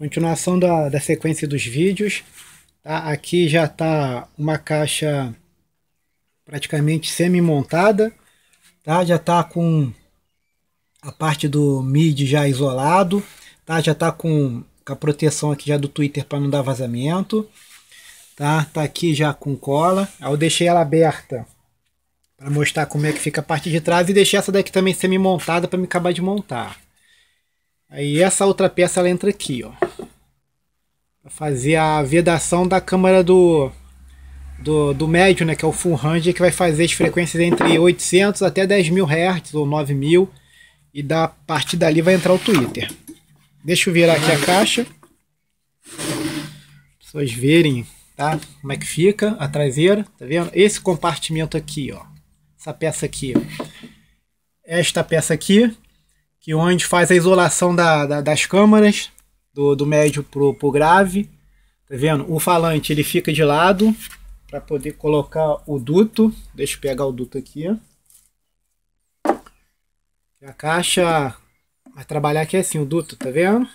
Continuação da, da sequência dos vídeos. Tá? Aqui já está uma caixa praticamente semi-montada. Tá? Já está com a parte do mid já isolado. Tá? Já está com, a proteção aqui já do Twitter para não dar vazamento. Tá? tá aqui já com cola. eu deixei ela aberta para mostrar como é que fica a parte de trás e deixei essa daqui também semi-montada para me acabar de montar. Aí essa outra peça ela entra aqui, ó fazer a vedação da câmara do, do, do médio, né, que é o full range, que vai fazer as frequências entre 800 até 10 mil Hz ou 9000 e da partir dali vai entrar o Twitter. Deixa eu virar aqui a caixa. vocês verem, tá? Como é que fica a traseira, tá vendo? Esse compartimento aqui, ó. Essa peça aqui. Esta peça aqui, que é onde faz a isolação da, da das câmaras, do, do médio pro, pro grave. Tá vendo? O falante ele fica de lado para poder colocar o duto. Deixa eu pegar o duto aqui. A caixa vai trabalhar aqui assim, o duto, tá vendo?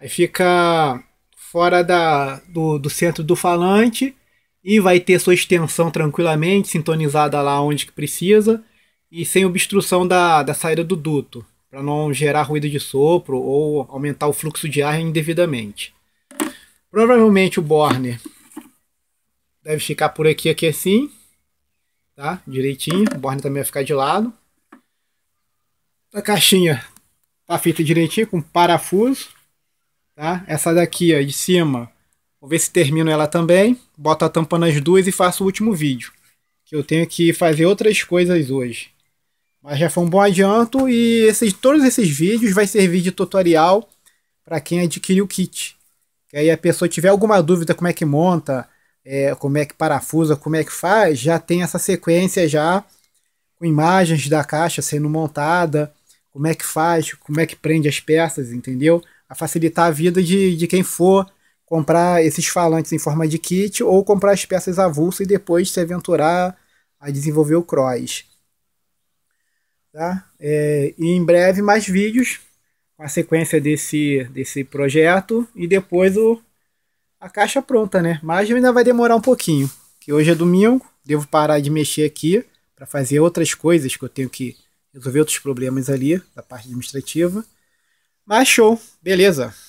Aí fica fora da, do, do centro do falante e vai ter sua extensão tranquilamente, sintonizada lá onde que precisa e sem obstrução da, da saída do duto para não gerar ruído de sopro ou aumentar o fluxo de ar indevidamente. Provavelmente o borne deve ficar por aqui, aqui assim, tá? Direitinho, o borne também vai ficar de lado. A caixinha tá feita direitinho, com parafuso, tá? Essa daqui, ó, de cima, vou ver se termino ela também, boto a tampa nas duas e faço o último vídeo. Que eu tenho que fazer outras coisas hoje. Mas já foi um bom adianto e esses, todos esses vídeos vai servir de tutorial para quem adquiriu o kit. Que aí a pessoa tiver alguma dúvida como é que monta, é, como é que parafusa, como é que faz, já tem essa sequência já com imagens da caixa sendo montada, como é que faz, como é que prende as peças, entendeu? A facilitar a vida de, de quem for comprar esses falantes em forma de kit ou comprar as peças avulsas e depois se aventurar a desenvolver o cross. Tá? É, e em breve mais vídeos com a sequência desse, desse projeto e depois o, a caixa pronta, né? Mas ainda vai demorar um pouquinho, que hoje é domingo, devo parar de mexer aqui para fazer outras coisas que eu tenho que resolver outros problemas ali da parte administrativa. Mas show, beleza.